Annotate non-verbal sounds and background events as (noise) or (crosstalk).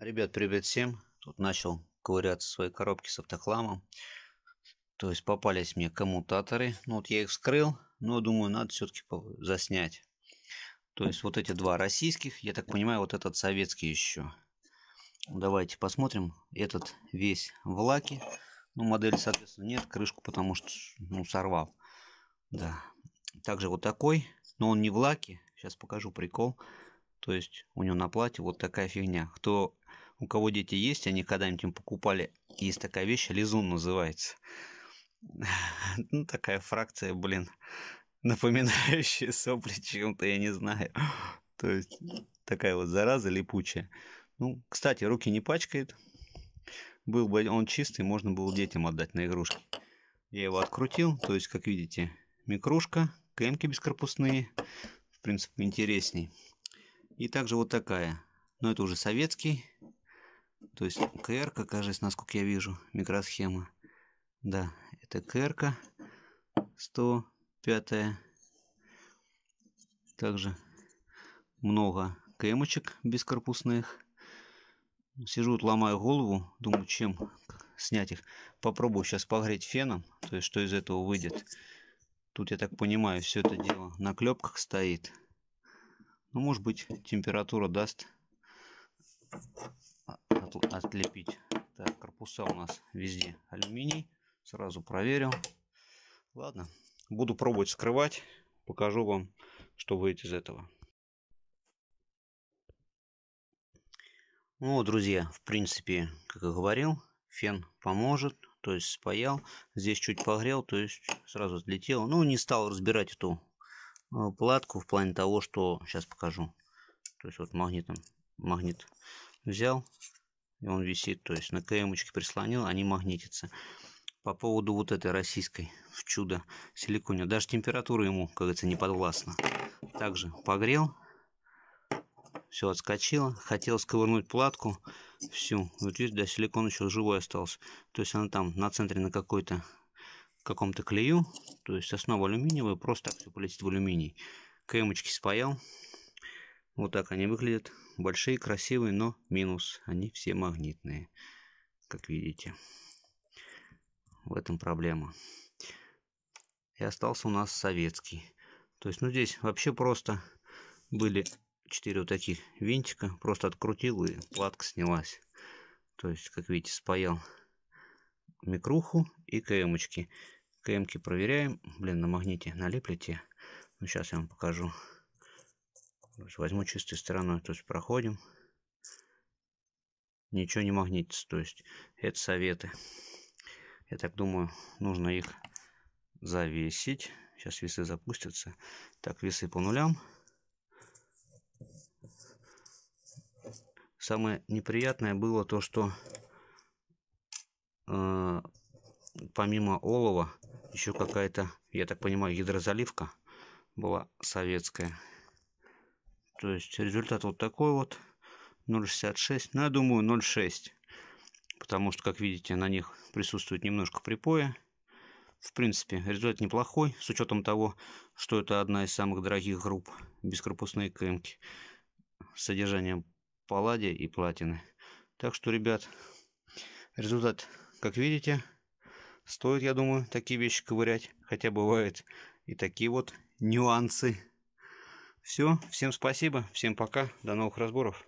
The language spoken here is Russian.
Ребят, привет всем. Тут начал ковыряться в своей коробке с автохламом. То есть попались мне коммутаторы. Ну вот я их вскрыл, но думаю, надо все-таки заснять. То есть вот эти два российских, я так понимаю, вот этот советский еще. Ну, давайте посмотрим. Этот весь в лаке. Ну, модель, соответственно, нет, крышку, потому что, ну, сорвал. Да. Также вот такой, но он не в лаке. Сейчас покажу прикол. То есть у него на плате вот такая фигня. Кто у кого дети есть, они когда-нибудь им покупали. Есть такая вещь, лизун называется. (laughs) Ну, такая фракция, блин, напоминающая сопли чем-то, я не знаю. То есть, такая вот зараза липучая. Ну, кстати, руки не пачкает. Был бы он чистый, можно было детям отдать на игрушки. Я его открутил, то есть, как видите, микрушка, кемки бескорпусные. В принципе, интересней. И также вот такая. Но это уже советский то есть КРК, кажется, насколько я вижу, микросхема. Да, это КРК 105. Также много кемочек бескорпусных. Сижу, вот, ломаю голову, думаю, чем снять их. Попробую сейчас погреть феном, то есть что из этого выйдет. Тут, я так понимаю, все это дело на клепках стоит. Ну, может быть, температура даст отлепить. Так, корпуса у нас везде алюминий. Сразу проверил. Ладно, буду пробовать скрывать. Покажу вам, что выйдет из этого. Ну, друзья, в принципе, как и говорил, фен поможет. То есть спаял. Здесь чуть погрел, то есть сразу отлетел. Ну, не стал разбирать эту э, платку в плане того, что сейчас покажу. То есть вот магнитом магнит взял, и он висит, то есть на каемочке прислонил, они магнитятся. По поводу вот этой российской в чудо силиконе, даже температура ему, как говорится, не подвластна. Также погрел, все отскочило, хотел сковырнуть платку всю, вот видишь, да, силикон еще живой остался. То есть она там на центре на какой-то каком-то клею, то есть основа алюминиевая, просто так все полетит в алюминий. Каемочки спаял, вот так они выглядят. Большие, красивые, но минус. Они все магнитные, как видите. В этом проблема. И остался у нас советский. То есть, ну здесь вообще просто были 4 вот таких винтика. Просто открутил и платка снялась. То есть, как видите, спаял микруху и КМочки. КМки проверяем. Блин, на магните налипли те. Ну, сейчас я вам покажу возьму чистой стороной, то есть проходим. Ничего не магнитится, то есть это советы. Я так думаю, нужно их завесить. Сейчас весы запустятся. Так, весы по нулям. Самое неприятное было то, что э, помимо олова еще какая-то, я так понимаю, гидрозаливка была советская. То есть результат вот такой вот. 0,66. Ну, я думаю, 0,6. Потому что, как видите, на них присутствует немножко припоя. В принципе, результат неплохой, с учетом того, что это одна из самых дорогих групп бескорпусные КМки с содержанием палладия и платины. Так что, ребят, результат, как видите, стоит, я думаю, такие вещи ковырять. Хотя бывают и такие вот нюансы все, всем спасибо, всем пока, до новых разборов.